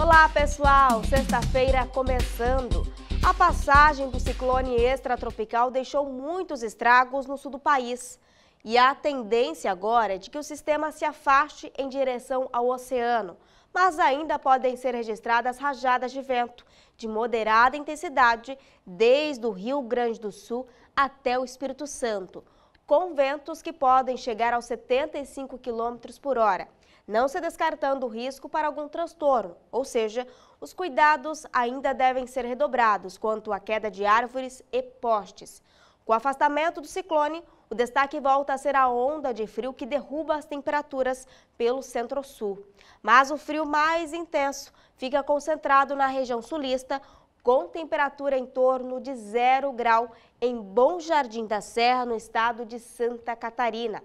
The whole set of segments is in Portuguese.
Olá pessoal, sexta-feira começando. A passagem do ciclone extratropical deixou muitos estragos no sul do país. E a tendência agora é de que o sistema se afaste em direção ao oceano, mas ainda podem ser registradas rajadas de vento de moderada intensidade desde o Rio Grande do Sul até o Espírito Santo, com ventos que podem chegar aos 75 km por hora não se descartando o risco para algum transtorno, ou seja, os cuidados ainda devem ser redobrados quanto à queda de árvores e postes. Com o afastamento do ciclone, o destaque volta a ser a onda de frio que derruba as temperaturas pelo centro-sul. Mas o frio mais intenso fica concentrado na região sulista, com temperatura em torno de zero grau em Bom Jardim da Serra, no estado de Santa Catarina.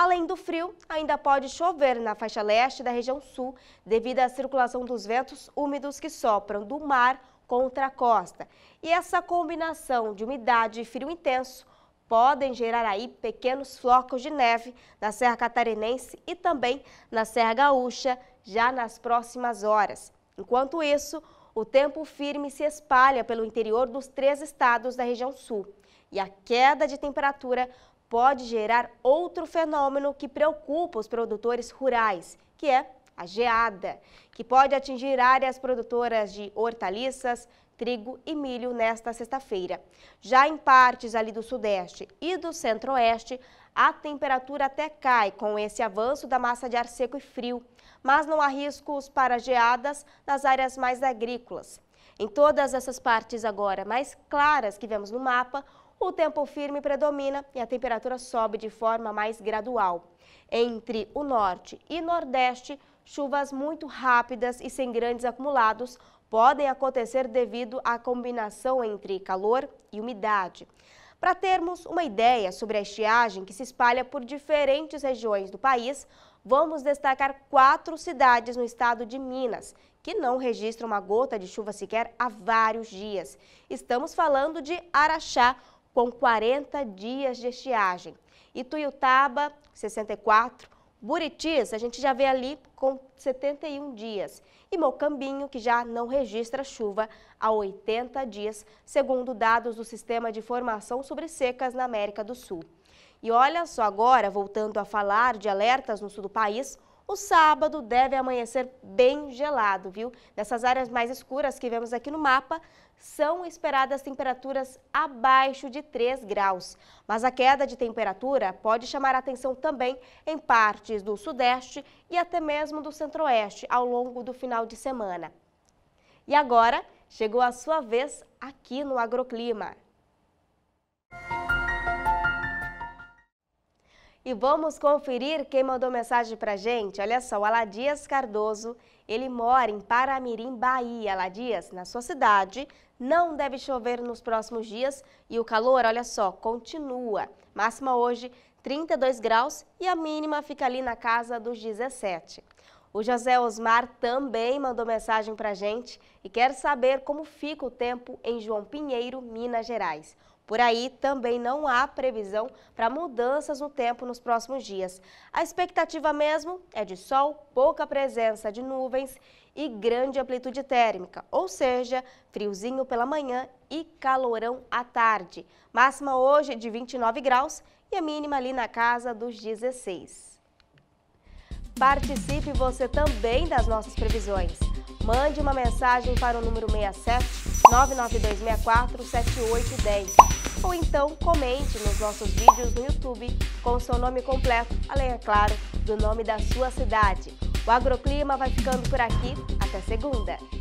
Além do frio, ainda pode chover na faixa leste da região sul, devido à circulação dos ventos úmidos que sopram do mar contra a costa. E essa combinação de umidade e frio intenso podem gerar aí pequenos flocos de neve na Serra Catarinense e também na Serra Gaúcha já nas próximas horas. Enquanto isso, o tempo firme se espalha pelo interior dos três estados da região sul e a queda de temperatura pode gerar outro fenômeno que preocupa os produtores rurais, que é a geada, que pode atingir áreas produtoras de hortaliças, trigo e milho nesta sexta-feira. Já em partes ali do sudeste e do centro-oeste, a temperatura até cai com esse avanço da massa de ar seco e frio, mas não há riscos para geadas nas áreas mais agrícolas. Em todas essas partes agora mais claras que vemos no mapa, o tempo firme predomina e a temperatura sobe de forma mais gradual. Entre o norte e nordeste, chuvas muito rápidas e sem grandes acumulados podem acontecer devido à combinação entre calor e umidade. Para termos uma ideia sobre a estiagem que se espalha por diferentes regiões do país, vamos destacar quatro cidades no estado de Minas, que não registram uma gota de chuva sequer há vários dias. Estamos falando de Araxá, com 40 dias de estiagem. Ituiutaba, 64. Buritis, a gente já vê ali com 71 dias. E Mocambinho, que já não registra chuva há 80 dias, segundo dados do Sistema de Formação sobre Secas na América do Sul. E olha só agora, voltando a falar de alertas no sul do país, o sábado deve amanhecer bem gelado, viu? Nessas áreas mais escuras que vemos aqui no mapa, são esperadas temperaturas abaixo de 3 graus. Mas a queda de temperatura pode chamar atenção também em partes do sudeste e até mesmo do centro-oeste ao longo do final de semana. E agora, chegou a sua vez aqui no Agroclima. E vamos conferir quem mandou mensagem pra gente. Olha só, o Aladias Cardoso, ele mora em Paramirim, Bahia. Aladias, na sua cidade, não deve chover nos próximos dias e o calor, olha só, continua. Máxima hoje, 32 graus e a mínima fica ali na casa dos 17. O José Osmar também mandou mensagem pra gente e quer saber como fica o tempo em João Pinheiro, Minas Gerais. Por aí, também não há previsão para mudanças no tempo nos próximos dias. A expectativa mesmo é de sol, pouca presença de nuvens e grande amplitude térmica, ou seja, friozinho pela manhã e calorão à tarde. Máxima hoje de 29 graus e a mínima ali na casa dos 16. Participe você também das nossas previsões. Mande uma mensagem para o número 67 992647810 ou então comente nos nossos vídeos no YouTube com o seu nome completo, além, é claro, do nome da sua cidade. O Agroclima vai ficando por aqui. Até segunda!